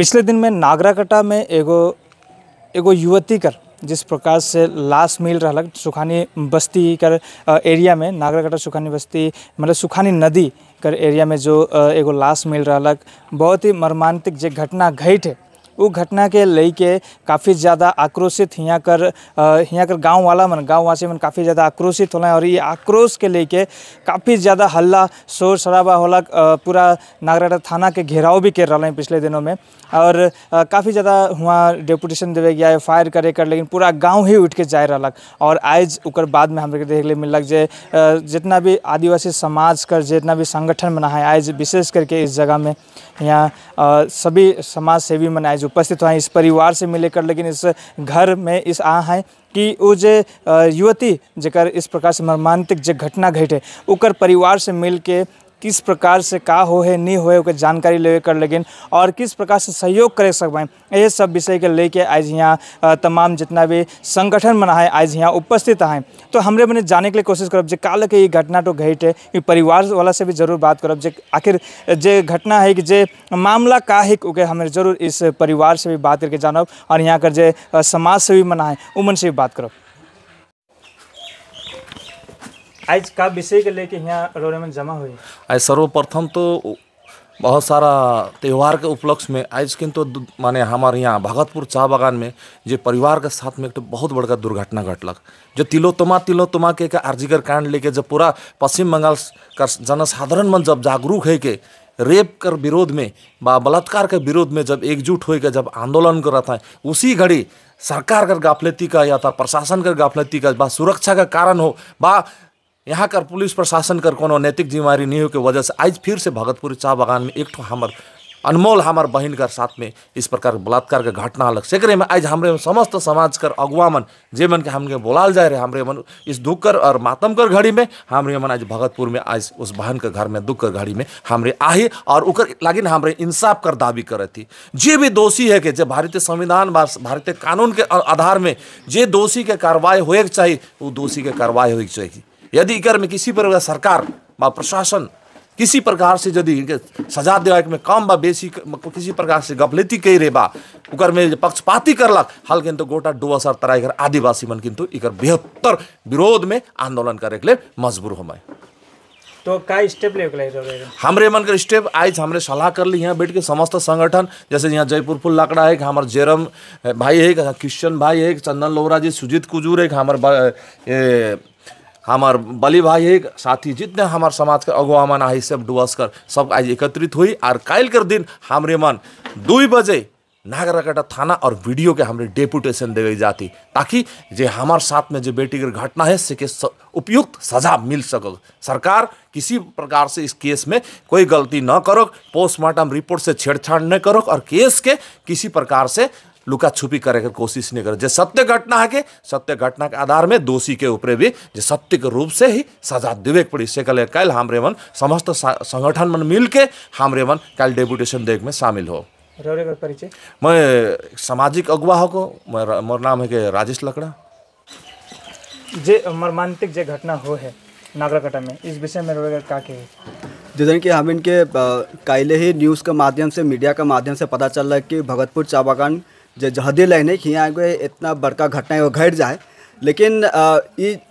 पिछले दिन में नागराकटा में एगो एगो युवती कर जिस प्रकार से लाश मिल रहा सुखानी बस्ती कर एरिया में नागराकटा सुखानी बस्ती मतलब सुखानी नदी कर एरिया में जो एगो लाश मिल रहा बहुत ही मर्मांतिक जो घटना घट है उ घटना के लेके काफ़ी ज़्यादा आक्रोशित यहाँ कर यहाँ कर गाँव वाला मन गाँव वासी मन काफ़ी ज़्यादा आक्रोशित होला और ये आक्रोश के लेके काफ़ी ज़्यादा हल्ला शोर शराबा होला पूरा नागराटा थाना के घेराव भी कर रहा है पिछले दिनों में और काफ़ी ज़्यादा वहाँ डेपुटेशन देवे गया फायर करे कर लेकिन पूरा गाँव ही उठ के जा रहलक और आज उकर बाद में हम देख ले मिललक जे जितना भी आदिवासी समाज कर जितना भी संगठन बना है आज विशेष करके इस जगह में यहाँ सभी समाज सेवी मन आज उपस्थित हुआ इस परिवार से मिले कर लेकिन इस घर में इस आ हैं कि वो जे युवती जर इस प्रकार से मर्मांतिक जो घटना घटे उकर परिवार से मिल के किस प्रकार से का हो है नहीं होए ओकर जानकारी लेवे कर लेकिन और किस प्रकार से सहयोग कर सकब ये सब विषय के लेके आज यहाँ तमाम जितना भी संगठन मना है आज यहाँ उपस्थित हैं तो हमरे मैंने जाने के लिए कोशिश करब जो काल के ये घटना तो घट है परिवार वाला से भी जरूर बात करब जो आखिर जे घटना है कि जे मामला का है ओके हमें जरूर इस परिवार से भी बात करके जानब और यहाँ कर जे समाज से भी मना है उमन से भी बात करब आज का विषय के लेके यहाँ रोने में जमा हुई आज सर्वप्रथम तो बहुत सारा त्यौहार के उपलक्ष्य में आज किंतु तो माने हमारे यहाँ भगतपुर चाह बागान में जो परिवार के साथ में एक तो बहुत बड़का दुर्घटना घटलक जो तिलोतमा तिलोतमा के का आर्जिकर कांड लेके जब पूरा पश्चिम बंगाल का जनसाधारण मन जब जागरूक है के रेप कर विरोध में व बलात्कार के विरोध में जब एकजुट हो के जब आंदोलन कर रहा है उसी घड़ी सरकार कर गाफलती का या था तो प्रशासन कर गाफलती का बा सुरक्षा का कारण हो बा यहाँ कर पुलिस प्रशासन कर को नैतिक जिम्मेवारी नहीं हो के वजह से आज फिर से भगतपुर चाह बगान में एक ठो हमार अनमोल हमार बहन कर साथ में इस प्रकार बलात्कार के घटना अलग सेकरे में आज हमारे समस्त समाज कर अगुआ मन जे मन के हमके बोलाल जाए रहे हमारे मन इस दुख कर और मातम कर घड़ी में हमारे मन आज भगतपुर में आज उस बहन के घर में दुख कर घड़ी में हमारे आए और उकर लागिन हमारे इंसाफ कर दावी करे थी जे भी दोषी है कि जे भारतीय संविधान भारतीय कानून के आधार में जे दोषी के कार्रवाई होए चाहिए वो दोषी के कार्रवाई होए चाहिए यदि अगर में किसी पर सरकार व प्रशासन किसी प्रकार से यदि सजा देवा में कम बा बेसी किसी प्रकार से गफलेती कह रहे बा में पक्षपाती करलक हाल किंतु गोटा डोबसर असर तरह इकर आदिवासी मन किंतु एक बेहतर विरोध में आंदोलन करे के लिए मजबूर हो मैं तो का स्टेप ले हमरे मन के स्टेप आज हमरे सलाह कर ली यहाँ बैठ के समस्त संगठन जैसे यहाँ जयपुर फुल लाकड़ा है हमारे जेरम भाई है क्रिश्चन भाई है चंदन लोहरा जी सुजीत कुजूर है हमारे हमार बली भाई है साथी जितने हमार समाज के अगुआ मन आई सब डुबस कर सब आज एकत्रित हुई और कल कर दिन हमारे मन दुई बजे कटा थाना और वीडियो के हमारे डेपुटेशन देवे जाती ताकि जे हमार साथ में जो बेटी की घटना है से के उपयुक्त सजा मिल सक सरकार किसी प्रकार से इस केस में कोई गलती न करो पोस्टमार्टम रिपोर्ट से छेड़छाड़ न करो और केस के किसी प्रकार से लुका छुपी करे कर कोशिश नहीं करे जो सत्य घटना है कि सत्य घटना के आधार में दोषी के ऊपर भी जो सत्य के रूप से ही सजा देवे पड़ी से कल कल हमरे मन समस्त संगठन मन मिल के हमरे मन कल डेपुटेशन देख में शामिल हो परिचय मैं सामाजिक अगुवा को मोर नाम है के राजेश लकड़ा जे मर्मांतिक जे घटना हो है नागरकटा में इस विषय में का के जैसे कि हम इनके कायले ही न्यूज़ के माध्यम से मीडिया के माध्यम से पता चल रहा है कि भगतपुर चाबागान जहदी लाइन है कि यहाँ को इतना बड़का घटना है वो घट जाए लेकिन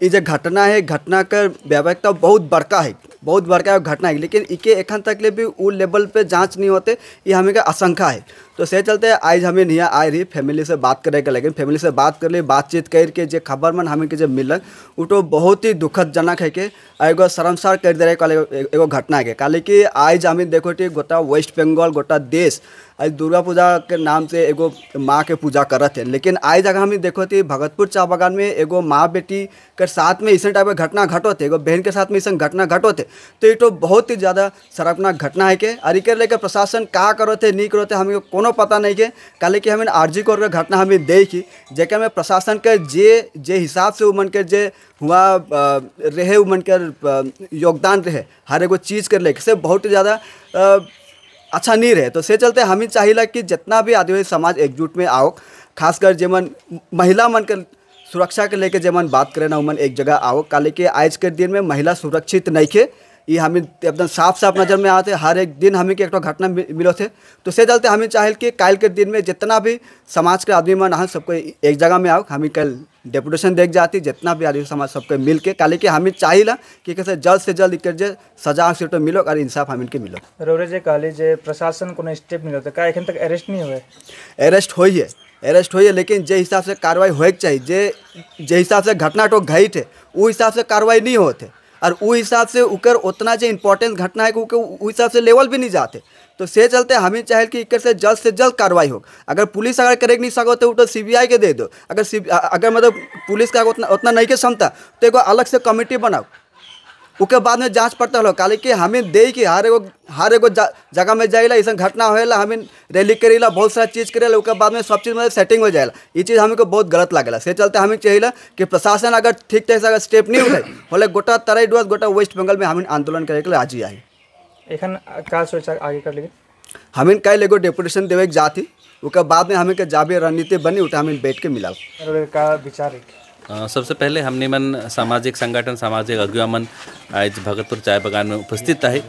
जो घटना है घटना का व्यावहारिकता बहुत बड़का है बहुत बड़का घटना है लेकिन इके एखन तक ले भी वो लेवल पे जांच नहीं होते ये हमें का आशंका है तो से चलते आज हमें नहीं आए रही फैमिली से बात करे के लेकिन फैमिली से बात कर ली बातचीत करके जो खबर मन हमें के जब मिलन वो तो बहुत ही दुखद जनक है कि एगो शर्मसार कर दे रहे एगो घटना के कल कि आज हमें देखो गोटा वेस्ट बंगाल गोटा देश आज दुर्गा पूजा के नाम से एगो माँ के पूजा करत है लेकिन आज अगर हम देखो थे भगतपुर चाह बगान में एगो माँ बेटी के साथ में ऐसा टाइप के घटना घटो थे एगो बहन के साथ में ऐसा घटना घटो थे तो ये तो बहुत ही ज़्यादा सरपना घटना है के और लेकर प्रशासन का करो थे नहीं करो थे हमें कोनो कोनो पता नहीं के कल कि हमें आरजी कोर के घटना हमें देखी जैसे में प्रशासन के जे जे हिसाब से उमन के जे हुआ रहे उमन के योगदान रहे हर एगो चीज़ कर ले से बहुत ज़्यादा अच्छा नहीं रहे तो से चलते हम ही चाहिए कि जितना भी आदिवासी समाज एकजुट में आओ खासकर जेमन महिला मन के सुरक्षा के लेके जेमन बात करे ना उमन एक जगह आओ कल के आज के दिन में महिला सुरक्षित नहीं के ये हमें एकदम साफ साफ नज़र में आते हर एक दिन हमें के एक तो घटना मिलो थे तो से चलते हमें चाहे कि कल के दिन में जितना भी समाज के आदमी मन सबको एक जगह में आओ हमें कल डेपुटेशन देख जाती जितना भी आदमी समाज सबको मिल के कल के हमें चाहे ला कि कैसे जल्द से जल्द इकर सजा सीट मिलो और इंसाफ हम इनके मिलो रोरे जी कहली प्रशासन को स्टेप मिलो तो का एखन तक अरेस्ट नहीं हुए अरेस्ट हो ही अरेस्ट हो लेकिन जे हिसाब से कार्रवाई हो चाहिए जे जे हिसाब से घटना तो घई थे वो हिसाब से कार्रवाई नहीं होते और उ हिसाब से उकर उतना जो इम्पोर्टेंस घटना है क्योंकि उ हिसाब से लेवल भी नहीं जाते तो से चलते हम ही चाहे कि एक से जल्द से जल्द कार्रवाई हो अगर पुलिस अगर करे नहीं सको तो तो सीबीआई के दे दो अगर सी अगर मतलब पुलिस का उतना उतना नहीं के क्षमता तो एक अलग से कमेटी बनाओ उसके बाद में जांच पड़ता हो काले कि हमें दे कि हर एगो हर एगो जगह में जाइला ऐसा घटना होएला हमें रैली करेला बहुत सारा चीज़ करे उसके बाद में सब चीज़ में मतलब सेटिंग हो जाएगा ये चीज़ हमें को बहुत गलत लगे से चलते हमें चाहिए कि प्रशासन अगर ठीक तरह से अगर स्टेप नहीं उठे बोले गोटा तराई डूब गोटा वेस्ट बंगाल में हमें आंदोलन करे के लिए आज ही आई एखन का सोच आगे कर लेंगे हमें कल एगो डेपुटेशन देवे जाती उसके बाद में हमें के जाबे रणनीति बनी उठा हमें बैठ के मिला का विचार है सबसे पहले हमने मन सामाजिक संगठन सामाजिक अगुआ मन आज भगतपुर चाय बगान में उपस्थित है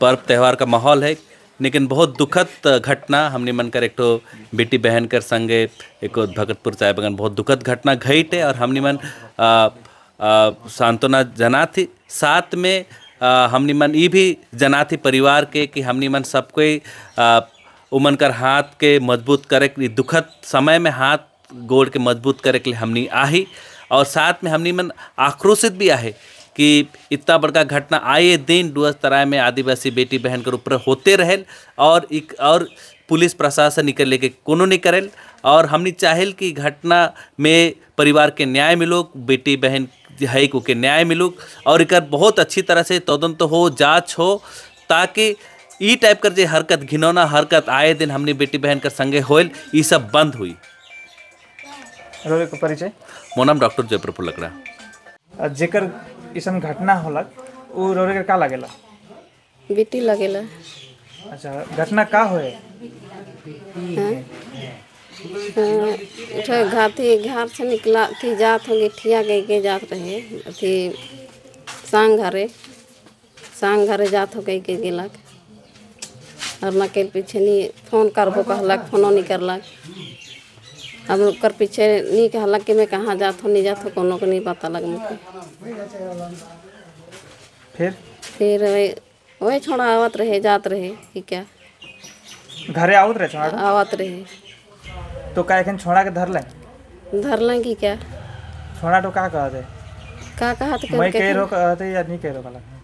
पर्व त्यौहार का माहौल है लेकिन बहुत दुखद घटना हमने मन कर एक तो बेटी बहन कर संगे एक भगतपुर चाय बगान बहुत दुखद घटना घट है और हमने मन सांत्वना जना थी साथ में हमने मन ये भी जना थी परिवार के कि हमने मन सबको उमन कर हाथ के मजबूत करे दुखद समय में हाथ गोड़ के मजबूत करे के लिए हमनी आही और साथ में हमनी मन आक्रोशित भी आहे कि इतना बड़का घटना आए दिन डुअस तराय में आदिवासी बेटी बहन के ऊपर होते रहे और एक और पुलिस प्रशासन निकल लेके कोनो नहीं करेल और हमने चाहेल कि घटना में परिवार के न्याय मिलो बेटी बहन है को के न्याय मिलो और एक बहुत अच्छी तरह से तदंत हो जाँच हो ताकि ई टाइप कर जे हरकत घिनौना हरकत आए दिन हमने बेटी बहन कर संगे होल ये सब बंद हुई रोवे को परिचय मो नाम डॉक्टर जयप्रभु लकड़ा जेकर ऐसा घटना होला उ रोवे के का लागेला बेटी लगेला अच्छा घटना का होए उठे हाँ। हाँ, अच्छा, घाती घर से निकला थी जात हो गिठिया गई के जात रहे अथी सांग घरे सांग घरे जात हो गई के गेलक और ना के पीछे नहीं फोन करबो कहलक फोनो नहीं करलक अब कर पीछे नी कहला कि मैं कहाँ जात हूँ नहीं जात हो कोनो को नहीं पता लग मुझे फिर फिर वही छोड़ा आवत रहे जात रहे कि क्या घरे आवत रहे छोड़ा आवत रहे तो का एखन छोड़ा के धर लें धर लें कि क्या छोड़ा तो क्या कहा थे का कहा के मैं कह रहा था या नहीं कह रहा था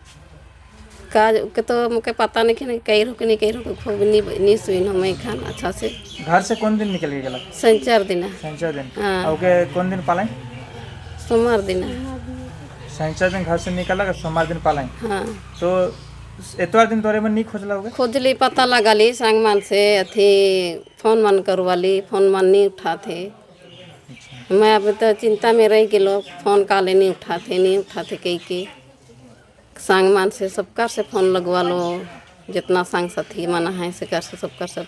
का के तो मुके पता नहीं कि कहीं रुक नहीं कहीं रुक खूब नहीं नहीं सुन हम खान अच्छा से घर से कौन दिन निकल के गला संचार दिन है हाँ। संचार दिन हां ओके कौन दिन पाले सोमवार दिन है संचार दिन घर से निकला का सोमवार दिन पाले हां तो एतवार दिन तोरे में नहीं खोज खोजला खोज ली पता लगा ली संग मान से अथी फोन मन करवा ली फोन मन नहीं उठा थे अच्छा। मैं अब तो चिंता में रह गई लोग फोन काले नहीं उठाते नहीं उठाते कहीं के सांग मान से सबका से फोन लगवा लो जितना सांग साथी माना है से कर से सबका सब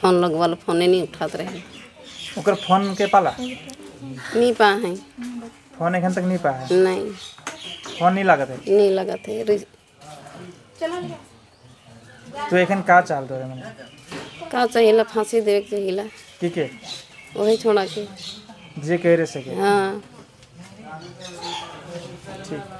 फोन लगवा लो फोने नहीं उठाते रहे उकर फोन के पाला नहीं पा है फोन एखन तक नहीं पा है नहीं फोन नहीं लगा थे नहीं लगा थे है तो एखन का चाल तो मैंने का चाहिए ला फांसी देख चाहिए ला ठीक है वही छोड़ा के जे कह रहे सके हाँ ठीक